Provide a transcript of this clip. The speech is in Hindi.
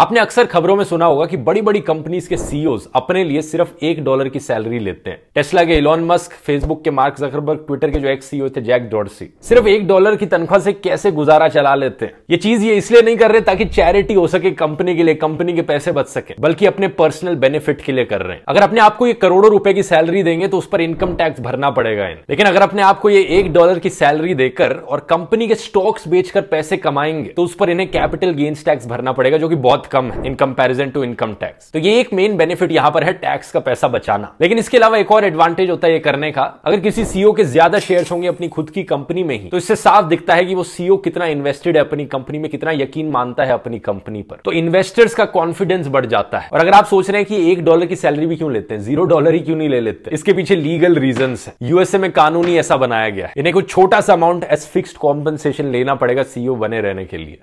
आपने अक्सर खबरों में सुना होगा कि बड़ी बड़ी कंपनीज के सीईओ e अपने लिए सिर्फ एक डॉलर की सैलरी लेते हैं टेस्ला के इलॉन मस्क फेसबुक के मार्क जकरबर्ग ट्विटर के जो एक सीईओ e थे जैक डॉर्सी सिर्फ एक डॉलर की तनख्वाह से कैसे गुजारा चला लेते हैं ये चीज ये इसलिए नहीं कर रहे ताकि चैरिटी हो सके कंपनी के लिए कंपनी के पैसे बच सके बल्कि अपने पर्सनल बेनिफिट के लिए कर रहे हैं अगर अपने आपको ये करोड़ों रुपए की सैलरी देंगे तो उस पर इनकम टैक्स भरना पड़ेगा लेकिन अगर अपने आपको ये एक डॉलर की सैलरी देकर और कंपनी के स्टॉक्स बेचकर पैसे कमाएंगे तो उस पर इन्हें कैपिटल गेन्स टैक्स भरना पड़ेगा जो कि बहुत कम है in comparison to income tax तो ये एक मेन बेनिफिट यहाँ पर है टैक्स का पैसा बचाना लेकिन इसके अलावा एक और एडवांटेज होता है ये करने का अगर किसी सीओ के ज्यादा शेयर होंगे अपनी खुद की कंपनी में ही तो इससे साफ दिखता है कि वो सीओ कितना इन्वेस्टेड है अपनी कंपनी में कितना यकीन मानता है अपनी कंपनी पर तो इन्वेस्टर्स का कॉन्फिडेंस बढ़ जाता है और अगर आप सोच रहे हैं कि एक डॉलर की सैलरी भी क्यों लेते हैं जीरो डॉलर ही क्यों नहीं ले लेते इसके पीछे लीगल रीजन है यूएसए में कानूनी ऐसा बनाया गया है इन्हें कुछ छोटा सा अमाउंट एज फिक्स कॉम्पनसेशन लेना पड़ेगा सीओ बने रहने के लिए